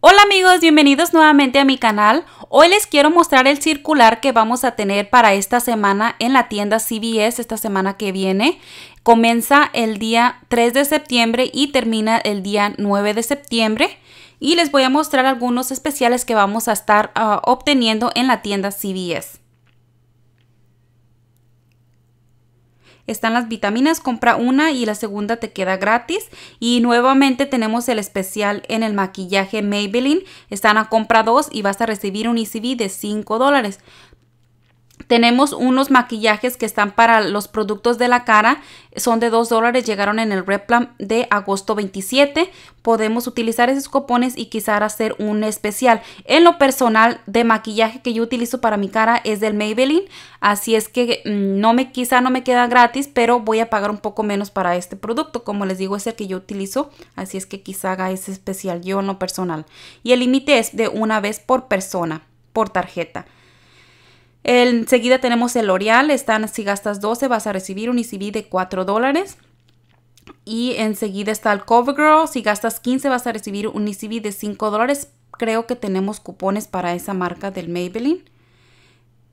Hola amigos, bienvenidos nuevamente a mi canal. Hoy les quiero mostrar el circular que vamos a tener para esta semana en la tienda CBS, esta semana que viene. Comienza el día 3 de septiembre y termina el día 9 de septiembre. Y les voy a mostrar algunos especiales que vamos a estar ah, obteniendo en la tienda CBS. están las vitaminas, compra una y la segunda te queda gratis. Y nuevamente tenemos el especial en el maquillaje Maybelline, están a compra dos y vas a recibir un ECB de 5 dólares. Tenemos unos maquillajes que están para los productos de la cara. Son de 2 dólares. Llegaron en el Replan de agosto 27. Podemos utilizar esos copones y quizá hacer un especial. En lo personal de maquillaje que yo utilizo para mi cara es del Maybelline. Así es que mm, no me quizá no me queda gratis, pero voy a pagar un poco menos para este producto. Como les digo, es el que yo utilizo. Así es que quizá haga ese especial yo en lo personal. Y el límite es de una vez por persona, por tarjeta. Enseguida tenemos el L'Oreal, están si gastas 12 vas a recibir un ICB de 4 dólares. Y enseguida está el CoverGirl, si gastas 15 vas a recibir un ICB de 5 dólares. Creo que tenemos cupones para esa marca del Maybelline.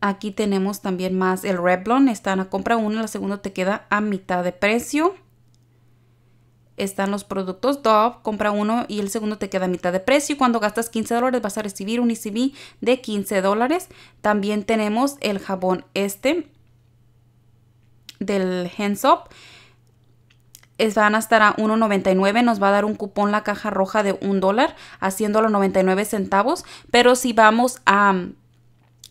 Aquí tenemos también más el Revlon, están a compra uno, la segunda te queda a mitad de precio están los productos Dove, compra uno y el segundo te queda a mitad de precio. Cuando gastas 15 dólares vas a recibir un icb de 15 dólares. También tenemos el jabón este del Hands Up. Es, van a estar a 1.99, nos va a dar un cupón la caja roja de $1. dólar, haciéndolo 99 centavos. Pero si vamos a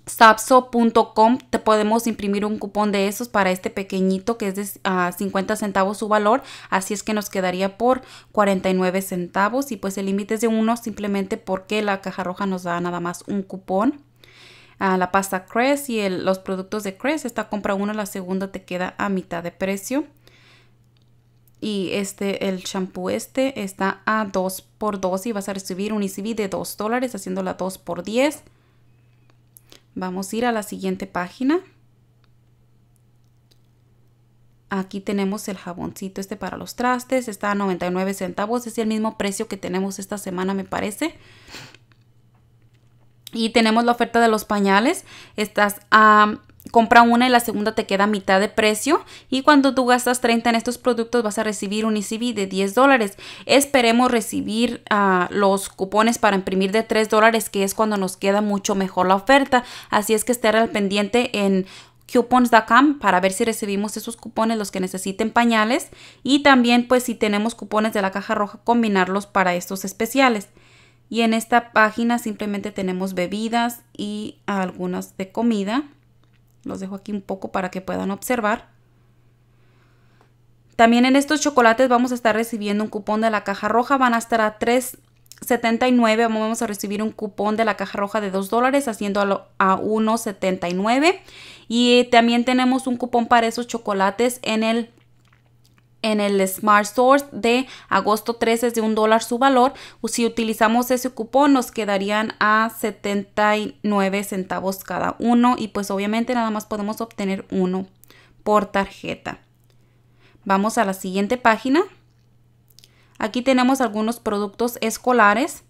Sapso.com te podemos imprimir un cupón de esos para este pequeñito que es de 50 ah, centavos su valor, así es que nos quedaría por 49 centavos y pues el límite es de uno simplemente porque la caja roja nos da nada más un cupón. a ah, la pasta Crest y los productos de Crest, esta compra uno, la segunda te queda a mitad de precio. Y este, el shampoo este está a 2 por 2 y vas a recibir un ICB de 2 dólares haciéndola 2 por 10 Vamos a ir a la siguiente página. Aquí tenemos el jaboncito este para los trastes. Está a 99 centavos. Es el mismo precio que tenemos esta semana, me parece. Y tenemos la oferta de los pañales. Estás a compra una y la segunda te queda a mitad de precio. Y cuando tú gastas 30 en estos productos vas a recibir un ECB de 10 dólares. Esperemos recibir ah, los cupones para imprimir de 3 dólares, que es cuando nos queda mucho mejor la oferta. Así es que estar al pendiente en coupons.com para ver si recibimos esos cupones los que necesiten pañales y también pues si tenemos cupones de la caja roja combinarlos para estos especiales y en esta página simplemente tenemos bebidas y algunas de comida los dejo aquí un poco para que puedan observar. También en estos chocolates vamos a estar recibiendo un cupón de la caja roja. Van a estar a 3.79. Vamos a recibir un cupón de la caja roja de 2 dólares haciendo a 1.79. Y también tenemos un cupón para esos chocolates en el en el Smart Source de agosto 13 es de un dólar su valor. Si utilizamos ese cupón nos quedarían a 79 centavos cada uno y pues obviamente nada más podemos obtener uno por tarjeta. Vamos a la siguiente página. Aquí tenemos algunos productos escolares.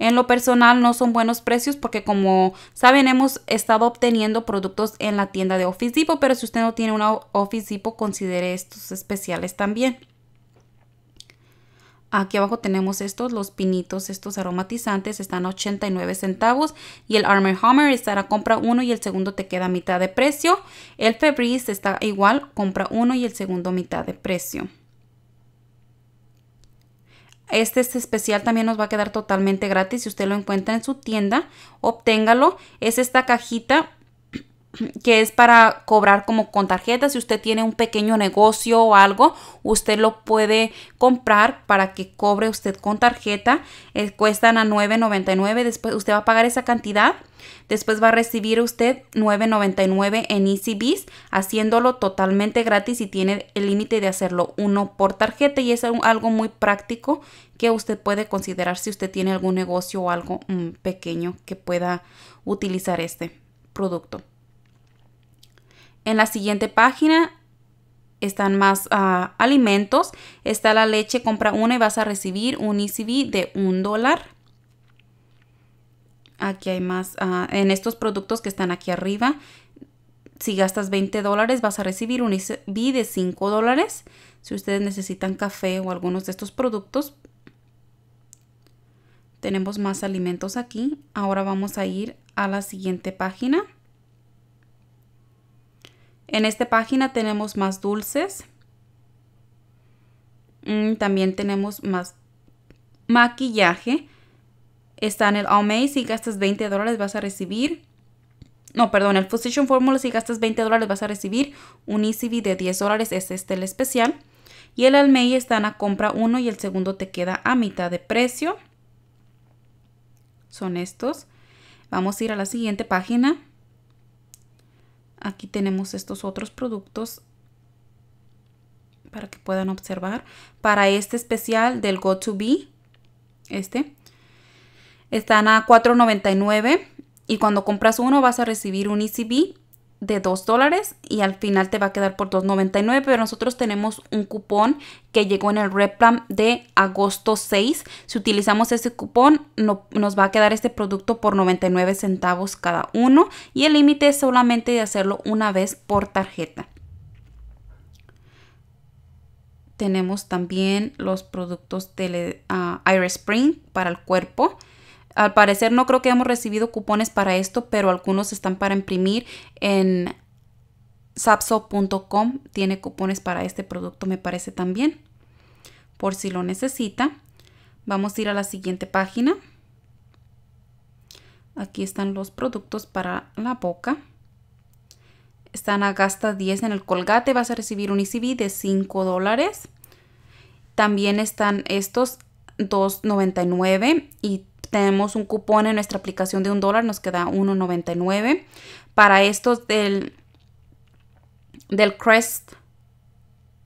En lo personal no son buenos precios porque como saben hemos estado obteniendo productos en la tienda de Office Depot, pero si usted no tiene una Office Depot considere estos especiales también. Aquí abajo tenemos estos, los pinitos, estos aromatizantes están a 89 centavos y el Armor Hammer estará compra uno y el segundo te queda mitad de precio. El Febreze está igual, compra uno y el segundo mitad de precio. Este, este, especial también nos va a quedar totalmente gratis. Si usted lo encuentra en su tienda, obténgalo. Es esta cajita que es para cobrar como con tarjeta. Si usted tiene un pequeño negocio o algo, usted lo puede comprar para que cobre usted con tarjeta. Eh, cuestan a $9.99. Después usted va a pagar esa cantidad. Después va a recibir usted $9.99 en EasyBiz, haciéndolo totalmente gratis y tiene el límite de hacerlo uno por tarjeta. Y es algo muy práctico que usted puede considerar si usted tiene algún negocio o algo mm, pequeño que pueda utilizar este producto. En la siguiente página están más ah, alimentos. Está la leche, compra una y vas a recibir un ECB de un dólar. Aquí hay más ah, en estos productos que están aquí arriba. Si gastas 20 dólares vas a recibir un ECB de 5 dólares. Si ustedes necesitan café o algunos de estos productos. Tenemos más alimentos aquí. Ahora vamos a ir a la siguiente página. En esta página tenemos más dulces. Mm, también tenemos más maquillaje. Está en el All Si gastas 20 dólares vas a recibir. No, perdón, el Fusion Formula. Si gastas 20 dólares vas a recibir un ECV de 10 dólares. Es este el especial. Y el All May está en compra 1 y el segundo te queda a mitad de precio. Son estos. Vamos a ir a la siguiente página. Aquí tenemos estos otros productos para que puedan observar. Para este especial del Go To Be, este, están a $4.99 y cuando compras uno vas a recibir un ECB de 2 dólares y al final te va a quedar por 2.99 pero nosotros tenemos un cupón que llegó en el replan de agosto 6 si utilizamos ese cupón no, nos va a quedar este producto por 99 centavos cada uno y el límite es solamente de hacerlo una vez por tarjeta tenemos también los productos de ah, Air Spring para el cuerpo al parecer no creo que hemos recibido cupones para esto, pero algunos están para imprimir en sapso.com. Tiene cupones para este producto, me parece también. Por si lo necesita. Vamos a ir a la siguiente página. Aquí están los productos para la boca. Están a gasta 10 en el colgate. Vas a recibir un ICB de 5 dólares. También están estos 2.99 y tenemos un cupón en nuestra aplicación de un dólar, nos queda 1.99. Para estos del, del Crest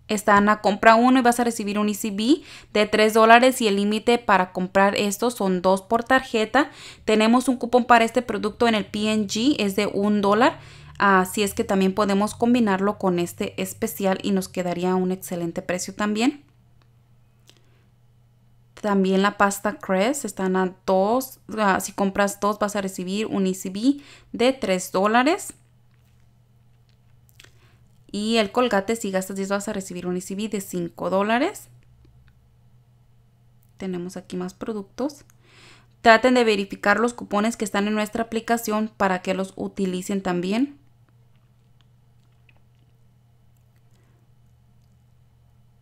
están a compra uno y vas a recibir un ECB de 3 dólares y el límite para comprar estos son dos por tarjeta. Tenemos un cupón para este producto en el PNG, es de un dólar. Así es que también podemos combinarlo con este especial y nos quedaría un excelente precio también. También la pasta Crest están a dos, ah, si compras dos vas a recibir un ECB de 3 dólares. Y el colgate, si gastas 10 vas a recibir un ECB de 5 dólares. Tenemos aquí más productos. Traten de verificar los cupones que están en nuestra aplicación para que los utilicen también.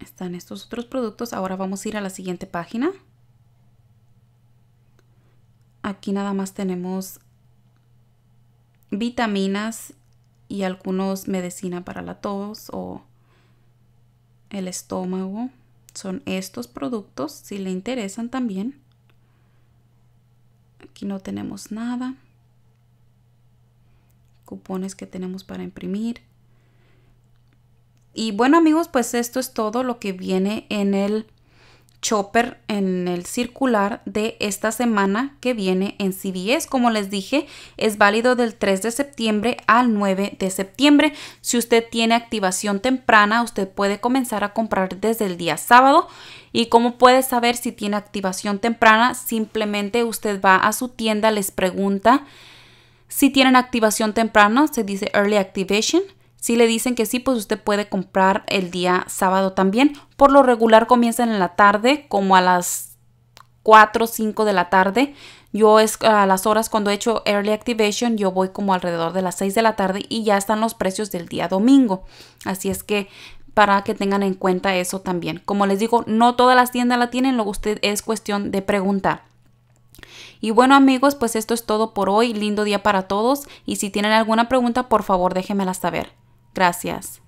están estos otros productos. Ahora vamos a ir a la siguiente página. Aquí nada más tenemos vitaminas y algunos medicina para la tos o el estómago. Son estos productos, si le interesan también. Aquí no tenemos nada. Cupones que tenemos para imprimir. Y bueno amigos, pues esto es todo lo que viene en el chopper, en el circular de esta semana que viene en CBS. Como les dije, es válido del 3 de septiembre al 9 de septiembre. Si usted tiene activación temprana, usted puede comenzar a comprar desde el día sábado. ¿Y cómo puede saber si tiene activación temprana? Simplemente usted va a su tienda, les pregunta si tienen activación temprana, se dice early activation si le dicen que sí, pues usted puede comprar el día sábado también. Por lo regular comienzan en la tarde, como a las 4 o 5 de la tarde. Yo es a las horas cuando he hecho early activation, yo voy como alrededor de las 6 de la tarde y ya están los precios del día domingo. Así es que para que tengan en cuenta eso también. Como les digo, no todas las tiendas la tienen, lo usted es cuestión de preguntar. Y bueno amigos, pues esto es todo por hoy. Lindo día para todos. Y si tienen alguna pregunta, por favor déjenmela saber. Gracias.